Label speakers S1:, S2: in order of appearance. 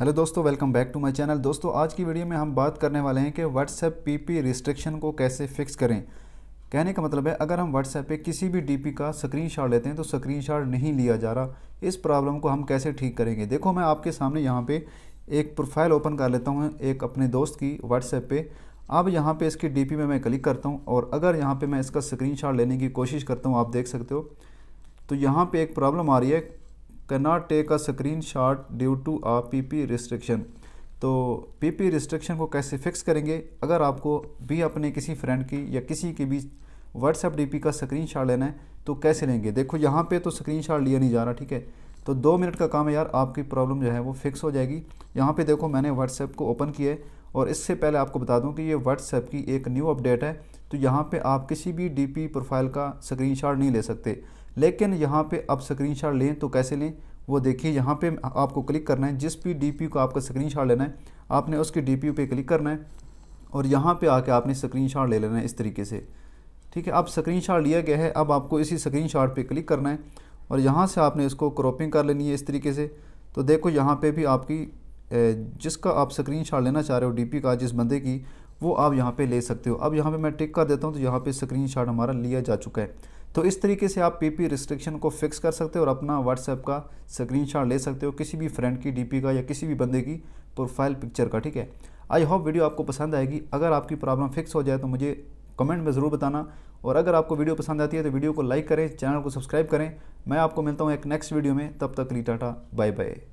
S1: hello दोस्तों welcome back to my channel दोस्तों आज की वीडियो में हम बात करने वाले हैं कि व्हाट्सएप पीपी रिस्ट्रिक्शन को कैसे फिक्स करें कहने का मतलब है अगर हम व्हाट्सएप पे किसी भी डीपी का स्क्रीनशॉट लेते हैं तो स्क्रीनशॉट नहीं लिया जा रहा इस प्रॉब्लम को हम कैसे ठीक करेंगे देखो मैं आपके सामने यहाँ पर एक प्रोफाइल ओपन कर लेता हूँ एक अपने दोस्त की व्हाट्सएप पर अब यहाँ पर इसकी डी में मैं क्लिक करता हूँ और अगर यहाँ पर मैं इसका स्क्रीन लेने की कोशिश करता हूँ आप देख सकते हो तो यहाँ पर एक प्रॉब्लम आ रही है cannot take a screenshot due to a PP restriction तो PP restriction को कैसे फिक्स करेंगे अगर आपको भी अपने किसी फ्रेंड की या किसी के भी WhatsApp DP का स्क्रीनशॉट लेना है तो कैसे लेंगे देखो यहाँ पे तो शॉट लिया नहीं जा रहा ठीक है तो दो मिनट का काम है यार आपकी प्रॉब्लम जो है वो फिक्स हो जाएगी यहाँ पे देखो मैंने WhatsApp को ओपन किया है और इससे पहले आपको बता दूँ कि ये WhatsApp की एक न्यू अपडेट है तो यहाँ पे आप किसी भी डीपी प्रोफाइल का स्क्रीनशॉट नहीं ले सकते लेकिन यहाँ पे आप स्क्रीन लें तो कैसे लें वो देखिए यहाँ पे आपको क्लिक करना है जिस भी डी को आपका स्क्रीन लेना है आपने उसके डी पे क्लिक करना है और यहाँ पे आके आपने स्क्रीन ले लेना है इस तरीके से ठीक है अब स्क्रीन लिया गया है अब आपको इसी स्क्रीन शॉट क्लिक करना है और यहाँ से आपने इसको क्रॉपिंग कर लेनी है इस तरीके से तो देखो यहाँ पर भी आपकी जिसका आप स्क्रीन लेना चाह रहे हो डी का जिस बंदे की वो आप यहाँ पे ले सकते हो अब यहाँ पे मैं टिक कर देता हूँ तो यहाँ पे स्क्रीनशॉट हमारा लिया जा चुका है तो इस तरीके से आप पीपी रिस्ट्रिक्शन को फिक्स कर सकते हो और अपना व्हाट्सएप का स्क्रीनशॉट ले सकते हो किसी भी फ्रेंड की डीपी का या किसी भी बंदे की प्रोफाइल पिक्चर का ठीक है आई होप वीडियो आपको पसंद आएगी अगर आपकी प्रॉब्लम फिक्स हो जाए तो मुझे कमेंट में ज़रूर बताना और अगर आपको वीडियो पसंद आती है तो वीडियो को लाइक करें चैनल को सब्सक्राइब करें मैं आपको मिलता हूँ एक नेक्स्ट वीडियो में तब तक ली टाटा बाय बाय